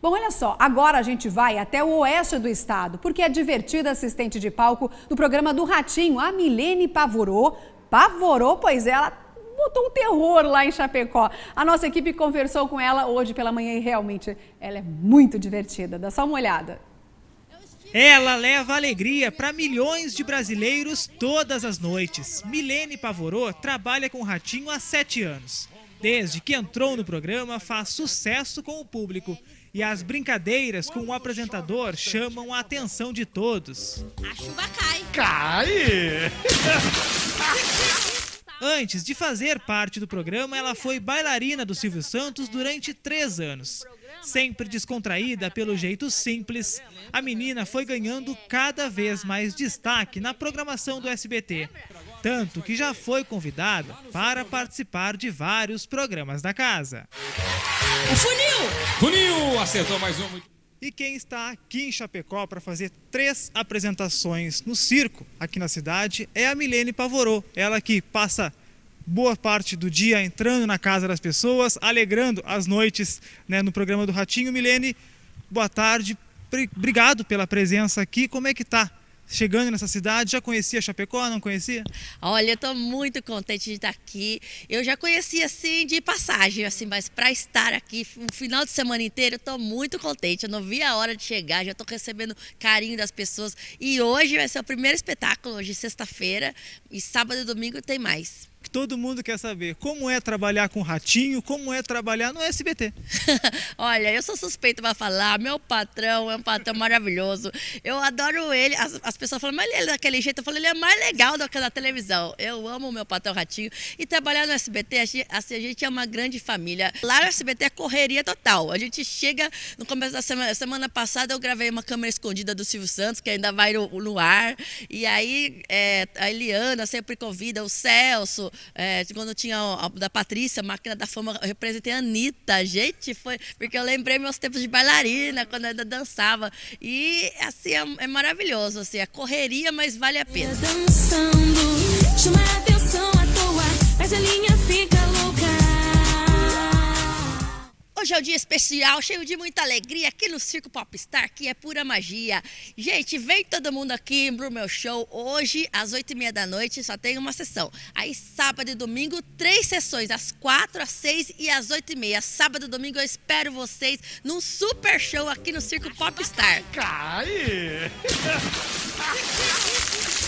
Bom, olha só, agora a gente vai até o oeste do estado, porque a divertida assistente de palco do programa do Ratinho, a Milene Pavorô, pavorou, pois é, ela botou um terror lá em Chapecó. A nossa equipe conversou com ela hoje pela manhã e realmente ela é muito divertida. Dá só uma olhada. Ela leva alegria para milhões de brasileiros todas as noites. Milene Pavorô trabalha com o Ratinho há sete anos. Desde que entrou no programa, faz sucesso com o público e as brincadeiras com o apresentador chamam a atenção de todos. A chuva cai. Cai! Antes de fazer parte do programa, ela foi bailarina do Silvio Santos durante três anos. Sempre descontraída pelo jeito simples, a menina foi ganhando cada vez mais destaque na programação do SBT. Tanto que já foi convidada para participar de vários programas da casa. O funil! Funil! acertou mais um. E quem está aqui em Chapecó para fazer três apresentações no circo aqui na cidade é a Milene Pavorô. Ela que passa boa parte do dia entrando na casa das pessoas, alegrando as noites né, no programa do Ratinho. Milene, boa tarde. Obrigado pela presença aqui. Como é que tá chegando nessa cidade? Já conhecia Chapecó, não conhecia? Olha, eu estou muito contente de estar aqui. Eu já conhecia, assim, de passagem, assim, mas para estar aqui o final de semana inteiro, eu estou muito contente. Eu não vi a hora de chegar, já estou recebendo carinho das pessoas. E hoje vai ser o primeiro espetáculo, hoje sexta-feira, e sábado e domingo tem mais que todo mundo quer saber. Como é trabalhar com ratinho? Como é trabalhar no SBT? Olha, eu sou suspeita para falar. Meu patrão é um patrão maravilhoso. Eu adoro ele. As, as, pessoas falam, mas ele é daquele jeito. Eu falo, ele é mais legal do que na televisão. Eu amo o meu patrão ratinho. E trabalhar no SBT, assim, a gente é uma grande família. Lá no SBT é correria total. A gente chega, no começo da semana, semana passada eu gravei uma câmera escondida do Silvio Santos, que ainda vai no, no ar. E aí é, a Eliana sempre convida o Celso, quando, é, quando tinha a, a, da Patrícia, máquina da fama, eu representei a Anitta, gente, foi. Porque eu lembrei meus tempos de bailarina, quando eu ainda dançava. E assim, é, é maravilhoso, assim, é correria, mas vale a pena. Dançando, Hoje é um dia especial, cheio de muita alegria aqui no Circo Popstar, que é pura magia. Gente, vem todo mundo aqui pro meu show. Hoje, às oito e meia da noite, só tem uma sessão. Aí, sábado e domingo, três sessões, às quatro, às seis e às oito e meia. Sábado e domingo, eu espero vocês num super show aqui no Circo Popstar. Cai!